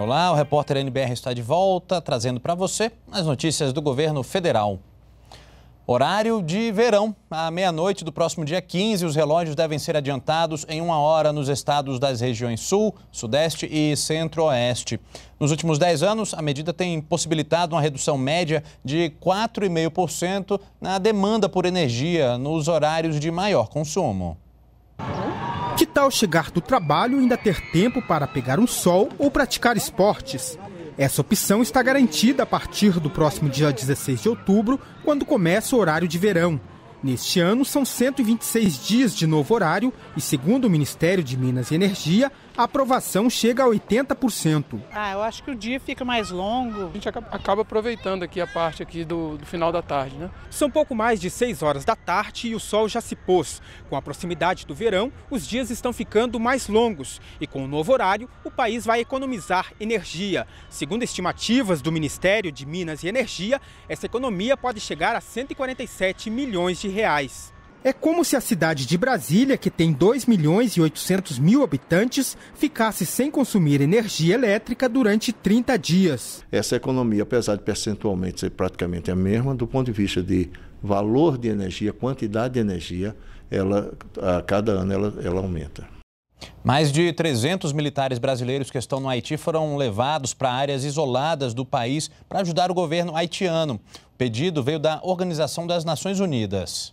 Olá, o repórter NBR está de volta, trazendo para você as notícias do governo federal. Horário de verão. À meia-noite do próximo dia 15, os relógios devem ser adiantados em uma hora nos estados das regiões Sul, Sudeste e Centro-Oeste. Nos últimos 10 anos, a medida tem possibilitado uma redução média de 4,5% na demanda por energia nos horários de maior consumo. Que tal chegar do trabalho e ainda ter tempo para pegar um sol ou praticar esportes? Essa opção está garantida a partir do próximo dia 16 de outubro, quando começa o horário de verão. Neste ano, são 126 dias de novo horário e, segundo o Ministério de Minas e Energia, a aprovação chega a 80%. Ah, eu acho que o dia fica mais longo. A gente acaba aproveitando aqui a parte aqui do, do final da tarde, né? São pouco mais de 6 horas da tarde e o sol já se pôs. Com a proximidade do verão, os dias estão ficando mais longos e com o novo horário, o país vai economizar energia. Segundo estimativas do Ministério de Minas e Energia, essa economia pode chegar a 147 milhões de reais. É como se a cidade de Brasília, que tem 2 milhões e 800 mil habitantes, ficasse sem consumir energia elétrica durante 30 dias. Essa economia, apesar de percentualmente ser praticamente a mesma, do ponto de vista de valor de energia, quantidade de energia, ela, a cada ano ela, ela aumenta. Mais de 300 militares brasileiros que estão no Haiti foram levados para áreas isoladas do país para ajudar o governo haitiano. O pedido veio da Organização das Nações Unidas.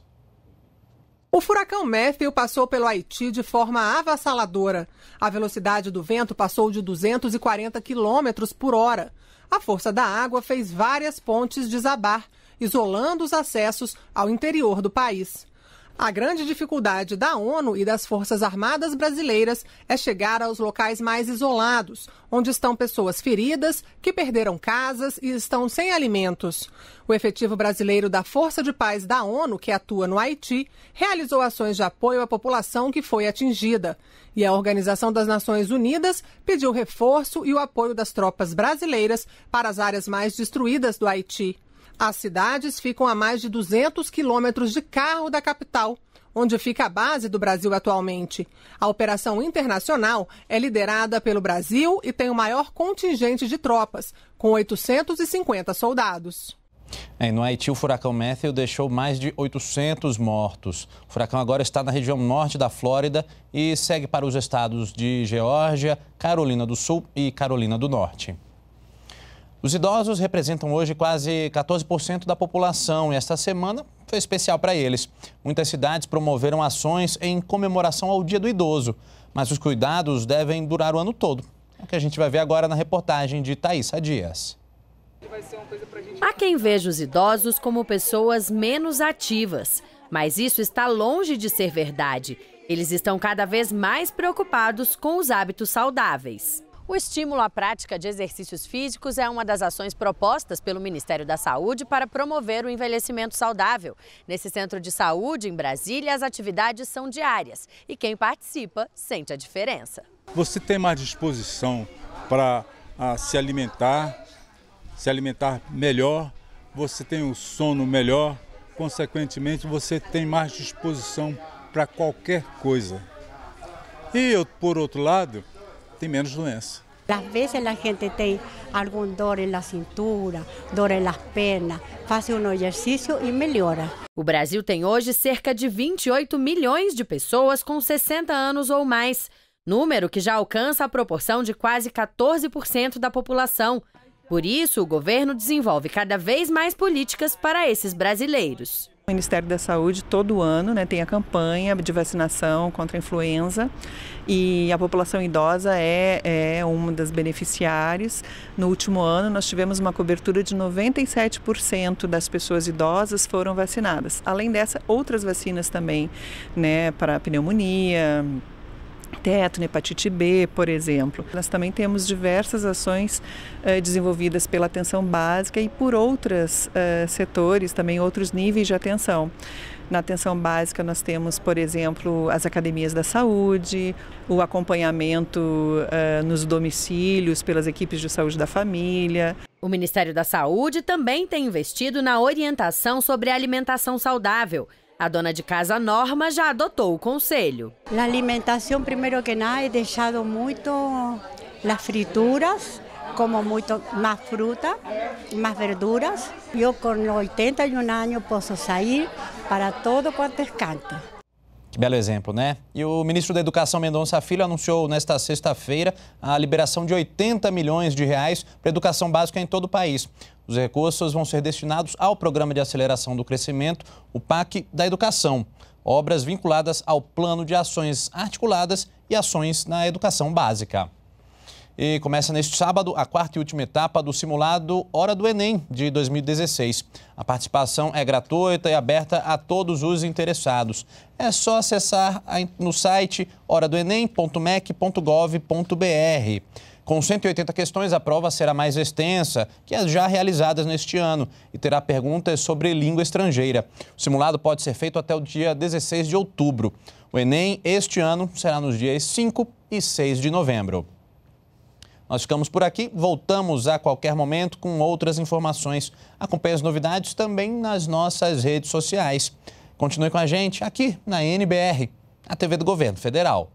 O furacão Matthew passou pelo Haiti de forma avassaladora. A velocidade do vento passou de 240 quilômetros por hora. A força da água fez várias pontes desabar, isolando os acessos ao interior do país. A grande dificuldade da ONU e das Forças Armadas brasileiras é chegar aos locais mais isolados, onde estão pessoas feridas, que perderam casas e estão sem alimentos. O efetivo brasileiro da Força de Paz da ONU, que atua no Haiti, realizou ações de apoio à população que foi atingida. E a Organização das Nações Unidas pediu reforço e o apoio das tropas brasileiras para as áreas mais destruídas do Haiti. As cidades ficam a mais de 200 quilômetros de carro da capital, onde fica a base do Brasil atualmente. A operação internacional é liderada pelo Brasil e tem o maior contingente de tropas, com 850 soldados. É, no Haiti, o furacão Matthew deixou mais de 800 mortos. O furacão agora está na região norte da Flórida e segue para os estados de Geórgia, Carolina do Sul e Carolina do Norte. Os idosos representam hoje quase 14% da população e esta semana foi especial para eles. Muitas cidades promoveram ações em comemoração ao Dia do Idoso, mas os cuidados devem durar o ano todo. É o que a gente vai ver agora na reportagem de Thaisa Dias. Há quem veja os idosos como pessoas menos ativas, mas isso está longe de ser verdade. Eles estão cada vez mais preocupados com os hábitos saudáveis. O estímulo à prática de exercícios físicos é uma das ações propostas pelo Ministério da Saúde para promover o envelhecimento saudável. Nesse centro de saúde, em Brasília, as atividades são diárias e quem participa sente a diferença. Você tem mais disposição para ah, se alimentar, se alimentar melhor, você tem um sono melhor, consequentemente, você tem mais disposição para qualquer coisa. E eu, por outro lado, tem menos doença. Às vezes a gente tem algum dor na cintura, dor nas pernas, faz um exercício e melhora. O Brasil tem hoje cerca de 28 milhões de pessoas com 60 anos ou mais, número que já alcança a proporção de quase 14% da população. Por isso, o governo desenvolve cada vez mais políticas para esses brasileiros. O Ministério da Saúde todo ano né, tem a campanha de vacinação contra a influenza e a população idosa é, é uma das beneficiárias. No último ano nós tivemos uma cobertura de 97% das pessoas idosas foram vacinadas. Além dessa, outras vacinas também, né, para pneumonia, tétano, né, hepatite B, por exemplo. Nós também temos diversas ações eh, desenvolvidas pela atenção básica e por outros eh, setores, também outros níveis de atenção. Na atenção básica, nós temos, por exemplo, as academias da saúde, o acompanhamento eh, nos domicílios pelas equipes de saúde da família. O Ministério da Saúde também tem investido na orientação sobre alimentação saudável a dona de casa Norma já adotou o conselho. Na alimentação, primeiro que nada, é deixado muito as frituras, como muito mais fruta, mais verduras. Eu com 81 anos posso sair para todo quanto é canto. Que belo exemplo, né? E o ministro da Educação Mendonça Filho anunciou nesta sexta-feira a liberação de 80 milhões de reais para educação básica em todo o país. Os recursos vão ser destinados ao Programa de Aceleração do Crescimento, o PAC da Educação, obras vinculadas ao Plano de Ações Articuladas e Ações na Educação Básica. E começa neste sábado a quarta e última etapa do simulado Hora do Enem de 2016. A participação é gratuita e aberta a todos os interessados. É só acessar no site horadoenem.mec.gov.br. Com 180 questões, a prova será mais extensa que as já realizadas neste ano e terá perguntas sobre língua estrangeira. O simulado pode ser feito até o dia 16 de outubro. O Enem, este ano, será nos dias 5 e 6 de novembro. Nós ficamos por aqui, voltamos a qualquer momento com outras informações. Acompanhe as novidades também nas nossas redes sociais. Continue com a gente aqui na NBR, a TV do Governo Federal.